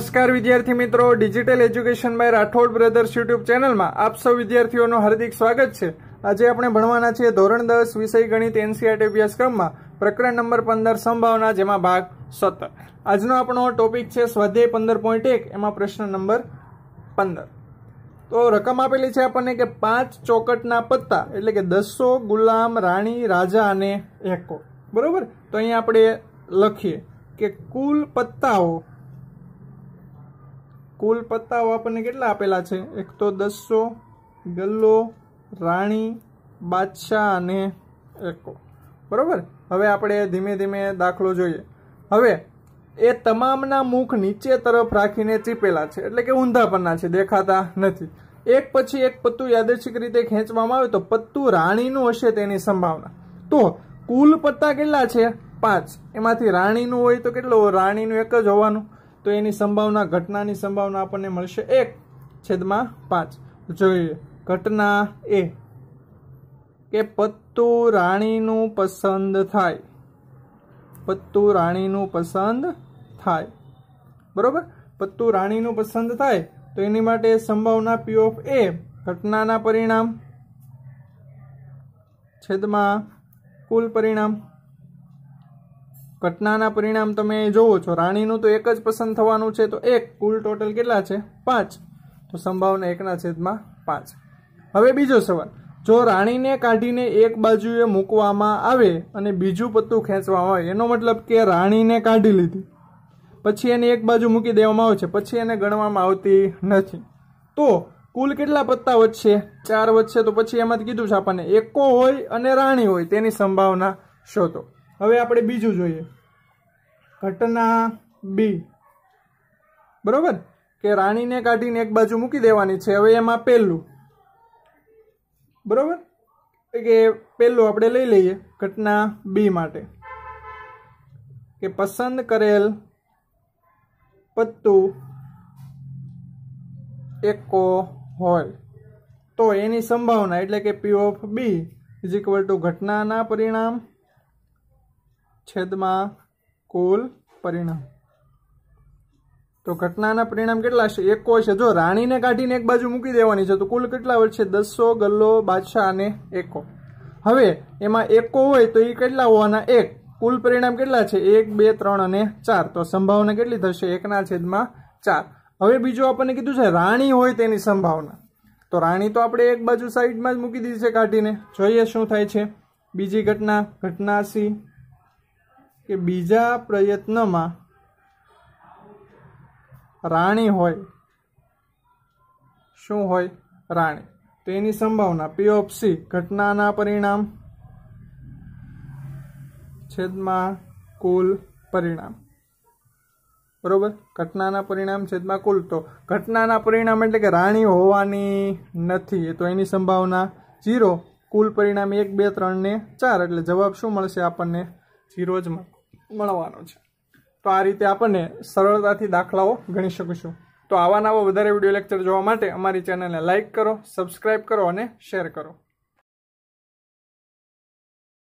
નમસ્કાર વિદ્યાર્થી મિત્રો digital education by Rathod brothers YouTube ચેનલમાં આપ સૌ વિદ્યાર્થીઓનું હાર્દિક સ્વાગત છે આજે આપણે ભણવાના છીએ ધોરણ દસ વિષય ગણિત એનસીઆરટી અભ્યાસક્રમમાં પ્રકરણ નંબર પંદર સંભાવના જેમાં ભાગ સત્તર આજનો આપણો ટોપિક છે સ્વાધ્યાય પંદર પોઈન્ટ એક એમાં પ્રશ્ન નંબર પંદર તો રકમ આપેલી છે આપણને કે પાંચ ચોકટના પત્તા એટલે કે દસો ગુલામ રાણી રાજા અને એકો બરોબર તો અહીં આપણે લખીએ કે કુલ પત્તાઓ કુલ પત્તાઓ આપણને કેટલા આપેલા છે એક તો દસો ગલ્લો રાણી બાદશાહ અને એકો બરાબર હવે આપણે ધીમે ધીમે દાખલો જોઈએ હવે એ તમામના મુખ નીચે તરફ રાખીને ચીપેલા છે એટલે કે ઊંધા પરના છે દેખાતા નથી એક પછી એક પત્તું યાદચ્છિક રીતે ખેંચવામાં આવે તો પત્તું રાણીનું હશે તેની સંભાવના તો કુલ પત્તા કેટલા છે પાંચ એમાંથી રાણીનું હોય તો કેટલો રાણીનું એક જ હોવાનું તો એની સંભાવના ઘટનાની સંભાવના આપણને મળશે એક છેદમાં પાંચ જોઈએ ઘટના એ કે પત્તુ રાણીનું પસંદ થાય પત્તુ રાણીનું પસંદ થાય બરોબર પત્તુ રાણીનું પસંદ થાય તો એની માટે સંભાવના પી ઓફ એ ઘટનાના પરિણામ છેદમાં કુલ પરિણામ ઘટનાના પરિણામ તમે જોવો છો રાણીનું તો એક જ પસંદ થવાનું છે તો એક કુલ ટોટલ કેટલા છે પાંચ તો સંભાવના એકના છેદમાં પાંચ હવે બીજો સવાલ જો રાણીને કાઢીને એક બાજુએ મૂકવામાં આવે અને બીજું પત્તું ખેંચવામાં આવે એનો મતલબ કે રાણીને કાઢી લીધી પછી એને એક બાજુ મૂકી દેવામાં આવે છે પછી એને ગણવામાં આવતી નથી તો કુલ કેટલા પત્તા વધશે ચાર વધશે તો પછી એમાંથી કીધું છે આપણને એકો હોય અને રાણી હોય તેની સંભાવના શોધો હવે આપણે બીજું જોઈએ ઘટના બી બરાબર કે રાણીને કાઢીને એક બાજુ મૂકી દેવાની છે હવે એમાં પહેલું બરાબર કે પહેલું આપણે લઈ લઈએ ઘટના બી માટે કે પસંદ કરેલ પત્તું એકો હોય તો એની સંભાવના એટલે કે P of B is equal to ઘટનાના પરિણામ છેદમાં કુલ પરિણામ તો ઘટનાના પરિણામ કેટલા છે એકો છે જો રાણીને કાઢીને એક બાજુ મૂકી દેવાની છે તો કુલ કેટલા છે દસો ગલ્લો બાદશાહ અને એકો હવે એમાં એકો હોય તો એ કેટલા હોવાના એક કુલ પરિણામ કેટલા છે એક બે ત્રણ અને ચાર તો સંભાવના કેટલી થશે એકના છેદમાં ચાર હવે બીજું આપણને કીધું છે રાણી હોય તેની સંભાવના તો રાણી તો આપણે એક બાજુ સાઈડમાં જ મૂકી દીધી છે કાઢીને જોઈએ શું થાય છે બીજી ઘટના ઘટના સી કે બીજા પ્રયત્નમાં રાણી હોય શું હોય રાણી તો એની સંભાવના પી ઓફ સી ઘટનાના પરિણામ છેદમાં કુલ પરિણામ બરોબર ઘટનાના પરિણામ છેદમાં કુલ તો ઘટનાના પરિણામ એટલે કે રાણી હોવાની નથી તો એની સંભાવના ઝીરો કુલ પરિણામ એક બે ત્રણ ને ચાર એટલે જવાબ શું મળશે આપણને ઝીરો જ મળશે મળવાનો છે તો આ રીતે આપણને સરળતાથી દાખલાઓ ગણી શકીશું તો આવા નવા વધારે વિડીયો લેક્ચર જોવા માટે અમારી ચેનલને લાઇક કરો સબસ્ક્રાઇબ કરો અને શેર કરો